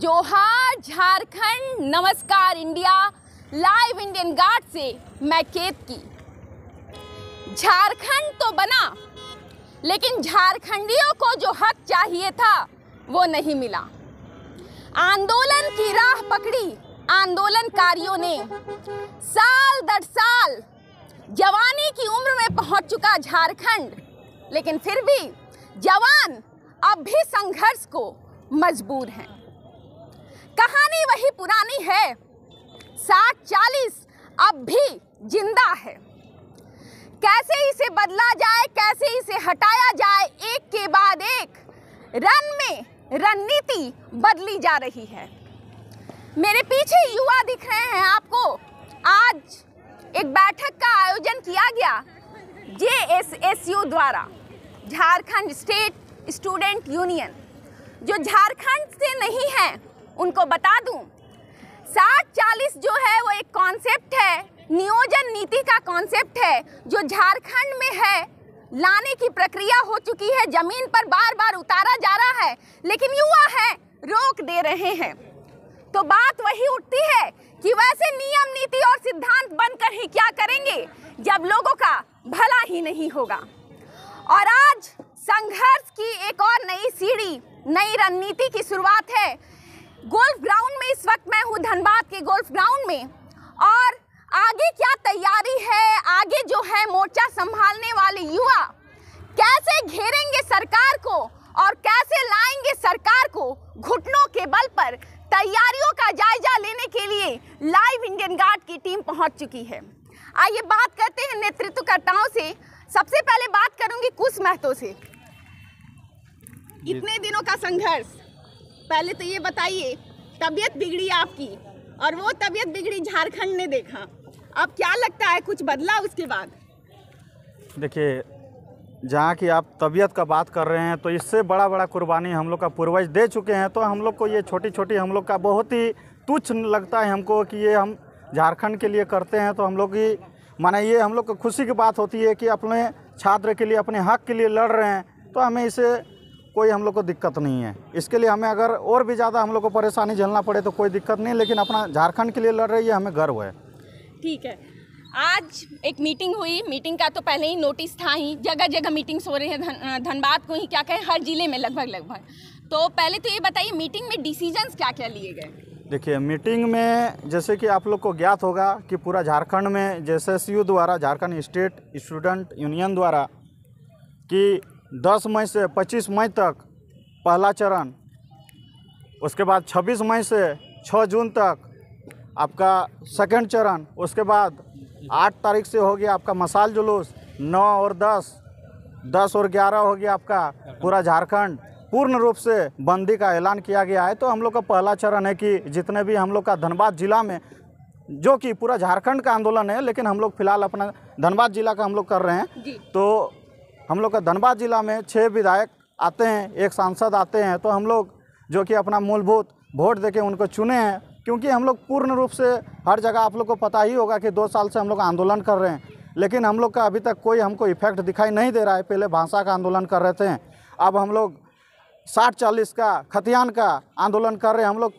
जोहार झारखंड नमस्कार India live Indian guard से मैं की झारखंड तो बना लेकिन झारखंडियों को जो हक चाहिए था वो नहीं मिला आंदोलन की राह पकड़ी आंदोलनकारियों ने साल दर साल जवानी की उम्र में पहुंच चुका झारखंड लेकिन फिर भी जवान अब भी संघर्ष को मजबूर हैं कहानी वही पुरानी है साठ चालीस अब भी जिंदा है कैसे इसे बदला जाए कैसे इसे हटाया जाए एक के बाद एक रन में रणनीति बदली जा रही है मेरे पीछे युवा दिख रहे हैं आपको आज एक बैठक का आयोजन किया गया जे एस एस यू द्वारा झारखंड स्टेट स्टूडेंट यूनियन जो झारखंड से नहीं है उनको बता दूं सात चालीस जो है वो एक कॉन्सेप्ट है नियोजन नीति का कॉन्सेप्ट है जो झारखंड में है लाने की प्रक्रिया हो चुकी है जमीन पर बार बार उतारा जा रहा है लेकिन युवा है रोक दे रहे हैं तो बात वही उठती है कि वैसे नियम नीति और सिद्धांत बनकर ही क्या करेंगे जब लोगों का भला ही नहीं होगा और आज संघर्ष की एक और नई सीढ़ी नई रणनीति की शुरुआत है गोल्फ ग्राउंड में इस वक्त मैं हूँ धनबाद के गोल्फ ग्राउंड में और आगे क्या तैयारी है आगे जो है मोर्चा संभालने वाले युवा कैसे घेरेंगे सरकार को और कैसे लाएंगे सरकार को घुटनों के बल पर तैयारियों का जायजा लेने के लिए लाइव इंडियन गार्ड की टीम पहुंच चुकी है आइए बात करते हैं नेतृत्वकर्ताओं से सबसे पहले बात करूंगी कुछ महत्व से इतने दिनों का संघर्ष पहले तो ये बताइए तबीयत बिगड़ी आपकी और वो तबीयत बिगड़ी झारखंड ने देखा अब क्या लगता है कुछ बदला उसके बाद देखिए जहाँ की आप तबीयत का बात कर रहे हैं तो इससे बड़ा बड़ा कुर्बानी हम लोग का पूर्वज दे चुके हैं तो हम लोग को ये छोटी छोटी हम लोग का बहुत ही तुच्छ लगता है हमको कि ये हम झारखंड के लिए करते हैं तो हम लोग की माना ये हम लोग को खुशी की बात होती है कि अपने छात्र के लिए अपने हक के लिए लड़ रहे हैं तो हमें इसे कोई हम लोग को दिक्कत नहीं है इसके लिए हमें अगर और भी ज़्यादा हम लोग को परेशानी झेलना पड़े तो कोई दिक्कत नहीं लेकिन अपना झारखंड के लिए लड़ रही है हमें गर्व है ठीक है आज एक मीटिंग हुई मीटिंग का तो पहले ही नोटिस था ही जगह जगह मीटिंग्स हो रही है धन, धनबाद को ही क्या कहें हर जिले में लगभग लगभग तो पहले तो ये बताइए मीटिंग में डिसीजंस क्या क्या लिए गए देखिए मीटिंग में जैसे कि आप लोग को ज्ञात होगा कि पूरा झारखंड में जे द्वारा झारखंड स्टेट स्टूडेंट यूनियन द्वारा कि दस मई से पच्चीस मई तक पहला चरण उसके बाद छब्बीस मई से छः जून तक आपका सेकंड चरण उसके बाद आठ तारीख से हो गया आपका मसाल जुलूस नौ और दस दस और ग्यारह हो गया आपका पूरा झारखंड पूर्ण रूप से बंदी का ऐलान किया गया है तो हम लोग का पहला चरण है कि जितने भी हम लोग का धनबाद जिला में जो कि पूरा झारखंड का आंदोलन है लेकिन हम लोग फिलहाल अपना धनबाद जिला का हम लोग कर रहे हैं तो हम लोग का धनबाद ज़िला में छः विधायक आते हैं एक सांसद आते हैं तो हम लोग जो कि अपना मूलभूत वोट दे उनको चुने हैं क्योंकि हम लोग पूर्ण रूप से हर जगह आप लोग को पता ही होगा कि दो साल से हम लोग आंदोलन कर रहे हैं लेकिन हम लोग का अभी तक कोई हमको इफेक्ट दिखाई नहीं दे रहा है पहले भाषा का आंदोलन कर रहे थे अब हम लोग साठ चालीस का खतियान का आंदोलन कर रहे हैं हम लोग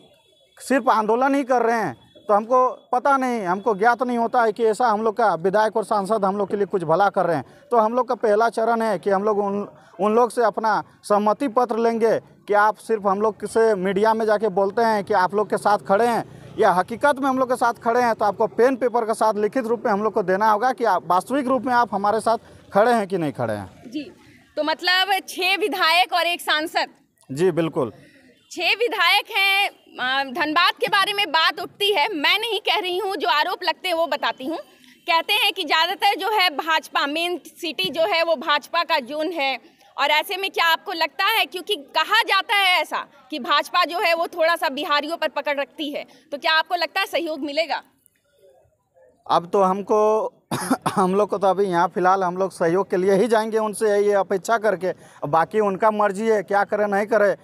सिर्फ आंदोलन ही कर रहे हैं तो हमको पता नहीं हमको ज्ञात नहीं होता है कि ऐसा हम लोग का विधायक और सांसद हम लोग के लिए कुछ भला कर रहे हैं तो हम लोग का पहला चरण है कि हम लोग उन उन लोग से अपना सहमति पत्र लेंगे कि आप सिर्फ हम लोग से मीडिया में जाके बोलते हैं कि आप लोग के साथ खड़े हैं या हकीकत में हम लोग के साथ खड़े हैं तो आपको पेन पेपर के साथ लिखित रूप में हम लोग को देना होगा कि आप वास्तविक रूप में आप हमारे साथ खड़े हैं कि नहीं खड़े हैं जी तो मतलब छः विधायक और एक सांसद जी बिल्कुल छः विधायक हैं धनबाद के बारे में बात उठती है मैं नहीं कह रही हूँ जो आरोप लगते हैं वो बताती हूँ कहते हैं कि ज़्यादातर जो है भाजपा मेन सिटी जो है वो भाजपा का जोन है और ऐसे में क्या आपको लगता है क्योंकि कहा जाता है ऐसा कि भाजपा जो है वो थोड़ा सा बिहारियों पर पकड़ रखती है तो क्या आपको लगता है सहयोग मिलेगा अब तो हमको हम लोग को तो अभी यहाँ फिलहाल हम लोग सहयोग के लिए ही जाएंगे उनसे ये अपेक्षा करके बाकी उनका मर्जी है क्या करे नहीं करे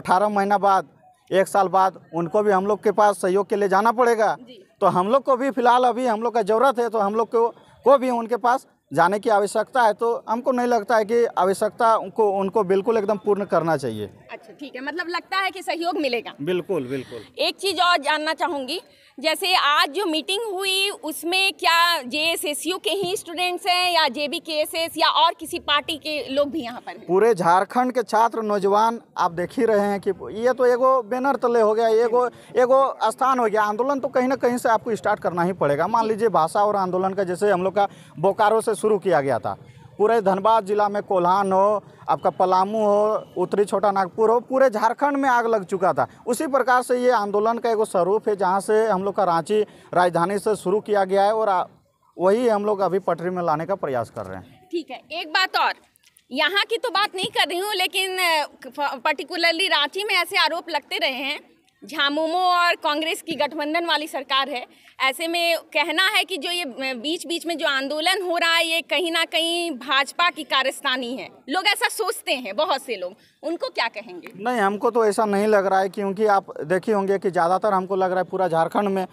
अठारह महीना बाद एक साल बाद उनको भी हम लोग के पास सहयोग के लिए जाना पड़ेगा तो हम लोग को भी फिलहाल अभी हम लोग का ज़रूरत है तो हम लोग को को भी उनके पास जाने की आवश्यकता है तो हमको नहीं लगता है कि आवश्यकता उनको उनको बिल्कुल एकदम पूर्ण करना चाहिए अच्छा ठीक है मतलब लगता है कि सहयोग मिलेगा बिल्कुल बिल्कुल एक चीज़ और जानना चाहूंगी जैसे आज जो मीटिंग हुई उसमें क्या जे एस के ही स्टूडेंट्स हैं या J B K S S या और किसी पार्टी के लोग भी यहाँ पर पूरे झारखंड के छात्र नौजवान आप देख ही रहे हैं कि ये तो एगो बैनर तले हो गया एगो एगो स्थान हो गया आंदोलन तो कहीं ना कहीं से आपको स्टार्ट करना ही पड़ेगा मान लीजिए भाषा और आंदोलन का जैसे हम लोग का बोकारो से शुरू किया गया था पूरे धनबाद ज़िला में कोल्हान हो आपका पलामू हो उत्तरी छोटा नागपुर हो पूरे झारखंड में आग लग चुका था उसी प्रकार से ये आंदोलन का एगो स्वरूप है जहाँ से हम लोग का रांची राजधानी से शुरू किया गया है और वही हम लोग अभी पटरी में लाने का प्रयास कर रहे हैं ठीक है एक बात और यहाँ की तो बात नहीं कर रही हूँ लेकिन पर्टिकुलरली रांची में ऐसे आरोप लगते रहे हैं झामुमो और कांग्रेस की गठबंधन वाली सरकार है ऐसे में कहना है कि जो ये बीच बीच में जो आंदोलन हो रहा है ये कहीं ना कहीं भाजपा की कारस्तानी है लोग ऐसा सोचते हैं बहुत से लोग उनको क्या कहेंगे नहीं हमको तो ऐसा नहीं लग रहा है क्योंकि आप देखे होंगे कि ज़्यादातर हमको लग रहा है पूरा झारखंड में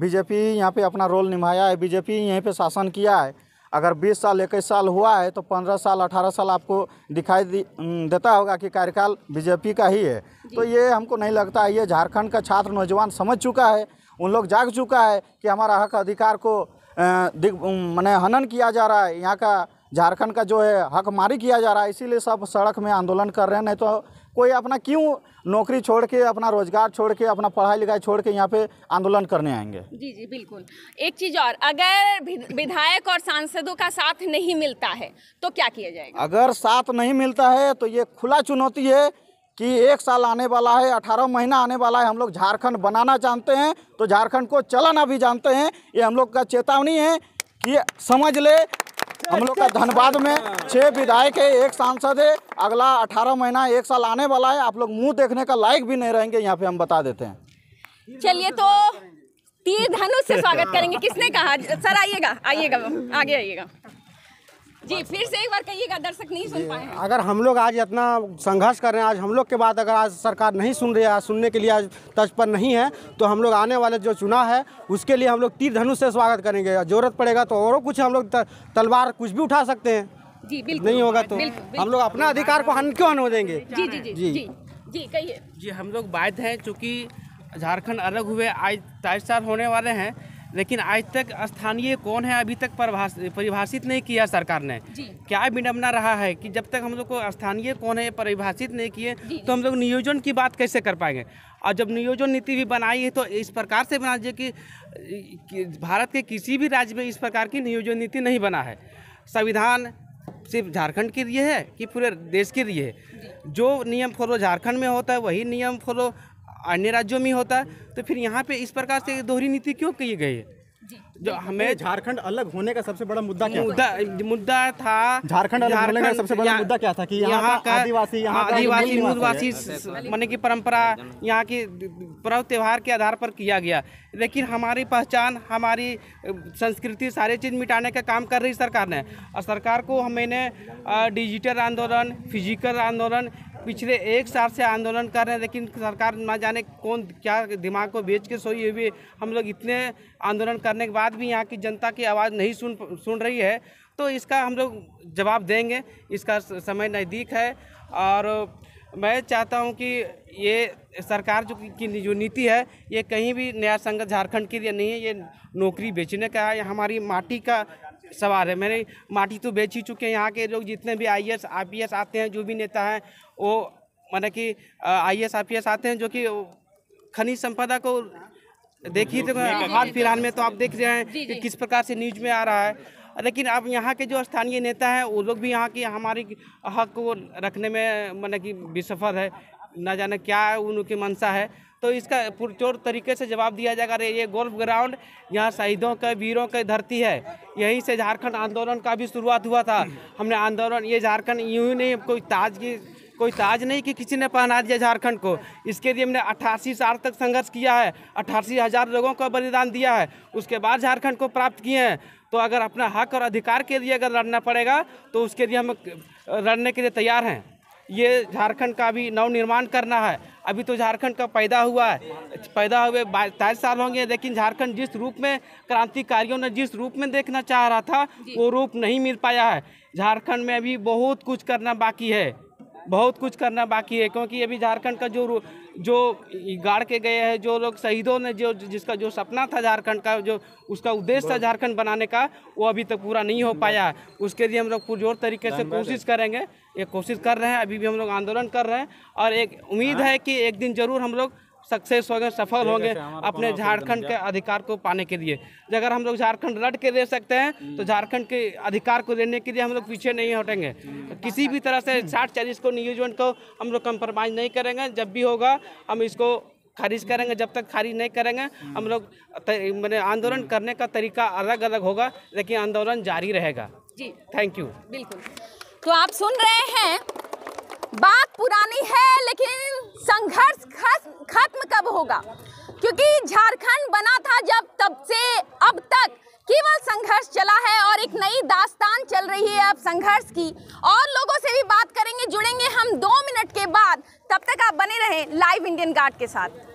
बीजेपी यहाँ पे अपना रोल निभाया है बीजेपी यहीं पे शासन किया है अगर 20 साल इक्कीस साल हुआ है तो 15 साल 18 साल आपको दिखाई देता होगा कि कार्यकाल बीजेपी का ही है तो ये हमको नहीं लगता है ये झारखंड का छात्र नौजवान समझ चुका है उन लोग जाग चुका है कि हमारा हक अधिकार को मैंने हनन किया जा रहा है यहाँ का झारखंड का जो है हक मारी किया जा रहा है इसीलिए सब सड़क में आंदोलन कर रहे हैं नहीं तो कोई अपना क्यों नौकरी छोड़ के अपना रोजगार छोड़ के अपना पढ़ाई लिखाई छोड़ के यहाँ पे आंदोलन करने आएंगे जी जी बिल्कुल एक चीज़ और अगर विधायक और सांसदों का साथ नहीं मिलता है तो क्या किया जाएगा अगर साथ नहीं मिलता है तो ये खुला चुनौती है कि एक साल आने वाला है अठारह महीना आने वाला है हम लोग झारखंड बनाना जानते हैं तो झारखंड को चलाना भी जानते हैं ये हम लोग का चेतावनी है कि समझ ले हम लोग का धनबाद में छः विधायक है एक सांसद है अगला अठारह महीना एक साल आने वाला है आप लोग मुंह देखने का लायक भी नहीं रहेंगे यहाँ पे हम बता देते हैं चलिए तो तीर धनुष से स्वागत करेंगे किसने कहा सर आइएगा आइएगा आगे आइएगा जी फिर से एक बार कहिएगा दर्शक नहीं सुन पाए अगर हम लोग आज इतना संघर्ष कर रहे हैं आज हम लोग के बाद अगर आज सरकार नहीं सुन रही है सुनने के लिए आज तर्ज पर नहीं है तो हम लोग आने वाले जो चुनाव है उसके लिए हम लोग तीर धनुष से स्वागत करेंगे जरूरत पड़ेगा तो और कुछ हम लोग तलवार कुछ भी उठा सकते हैं जी बिल्कुल नहीं होगा तो हम लोग अपना अधिकार को हन क्यों हो देंगे जी जी जी जी जी, कहिए जी हम लोग बाध्य हैं चूँकि झारखंड अलग हुए आज चार साल होने वाले हैं लेकिन आज तक स्थानीय कौन है अभी तक परिभाषित नहीं किया सरकार ने क्या विडम्बना रहा है कि जब तक हम लोग को स्थानीय कौन है परिभाषित नहीं किए तो हम लोग नियोजन की बात कैसे कर पाएंगे और जब नियोजन नीति भी बनाई है तो इस प्रकार से बना दीजिए कि भारत के किसी भी राज्य में इस प्रकार की नियोजन नीति नहीं बना है संविधान सिर्फ झारखंड के लिए है कि पूरे देश के लिए है जो नियम फॉलो झारखंड में होता है वही नियम फॉलो अन्य राज्यों में होता है तो फिर यहाँ पे इस प्रकार से दोहरी नीति क्यों की गई है जो हमें झारखंड अलग होने का सबसे बड़ा मुद्दा क्या मुद्दा मुद्दा था झारखंड अलग होने का सबसे बड़ा मुद्दा क्या था कि यहाँ का आदिवासी यहाँ आदिवासी मूलवासी माने की परंपरा यहाँ के पर्व त्यौहार के आधार पर किया गया लेकिन हमारी पहचान हमारी संस्कृति सारे चीज़ मिटाने का काम कर रही सरकार ने और सरकार को हमें डिजिटल आंदोलन फिजिकल आंदोलन पिछले एक साल से आंदोलन कर रहे हैं लेकिन सरकार ना जाने कौन क्या दिमाग को बेच के सोई हुई हम लोग इतने आंदोलन करने के बाद भी यहाँ की जनता की आवाज़ नहीं सुन सुन रही है तो इसका हम लोग जवाब देंगे इसका समय नज़दीक है और मैं चाहता हूं कि ये सरकार जो की जो नीति है ये कहीं भी नया संगत झारखंड के लिए नहीं है ये नौकरी बेचने का है हमारी माटी का सवार है मैंने माटी तो बेच ही चुके हैं यहाँ के लोग जितने भी आई एस आते हैं जो भी नेता हैं वो मतलब कि आई एस आते हैं जो कि खनिज संपदा को देखिए तो हाल फिलहाल में तो आप देख रहे हैं कि किस प्रकार से न्यूज में आ रहा है लेकिन अब यहाँ के जो स्थानीय नेता हैं वो लोग भी यहाँ की हमारे हक को रखने में मतलब कि विसफल है ना जाने क्या है उनकी मंशा है तो इसका पुरचोर तरीके से जवाब दिया जाएगा अरे ये गोल्फ ग्राउंड यहाँ शहीदों के वीरों की धरती है यहीं से झारखंड आंदोलन का भी शुरुआत हुआ था हमने आंदोलन ये झारखंड यूँ ही नहीं कोई ताज की कोई ताज नहीं कि किसी ने पहना दिया झारखंड को इसके लिए हमने अट्ठासी साल तक संघर्ष किया है अट्ठासी हज़ार लोगों का बलिदान दिया है उसके बाद झारखंड को प्राप्त किए हैं तो अगर अपना हक और अधिकार के लिए अगर लड़ना पड़ेगा तो उसके लिए हम लड़ने के लिए तैयार हैं ये झारखंड का भी नवनिर्माण करना है अभी तो झारखंड का पैदा हुआ है पैदा हुए बाईस साल होंगे लेकिन झारखंड जिस रूप में क्रांतिकारियों ने जिस रूप में देखना चाह रहा था वो रूप नहीं मिल पाया है झारखंड में अभी बहुत कुछ करना बाकी है बहुत कुछ करना बाकी है क्योंकि अभी झारखंड का जो जो गाड़ के गए हैं जो लोग शहीदों ने जो जिसका जो सपना था झारखंड का जो उसका उद्देश्य था झारखंड बनाने का वो अभी तक पूरा नहीं हो पाया है उसके लिए हम लोग पुरजोर तरीके से कोशिश करेंगे ये कोशिश कर रहे हैं अभी भी हम लोग आंदोलन कर रहे हैं और एक उम्मीद हाँ। है कि एक दिन जरूर हम लोग सक्सेस होंगे सफल होंगे अपने झारखंड के अधिकार को पाने के लिए अगर हम लोग झारखंड लड़ के दे सकते हैं तो हम्म। झारखंड के अधिकार को देने के लिए हम लोग पीछे नहीं हटेंगे हम्म। किसी भी तरह से साठ चालीस को नियोजन को हम लोग कंप्रोमाइज़ नहीं करेंगे जब भी होगा हम इसको खारिज करेंगे जब तक खारिज नहीं करेंगे हम लोग मैंने आंदोलन हम्म। करने का तरीका अलग अलग होगा लेकिन आंदोलन जारी रहेगा जी थैंक यू बिल्कुल तो आप सुन रहे हैं बात पुरानी है लेकिन संघर्ष खत्म कब होगा क्योंकि झारखंड बना था जब तब से अब तक केवल संघर्ष चला है और एक नई दास्तान चल रही है अब संघर्ष की और लोगों से भी बात करेंगे जुड़ेंगे हम दो मिनट के बाद तब तक आप बने रहें लाइव इंडियन गार्ड के साथ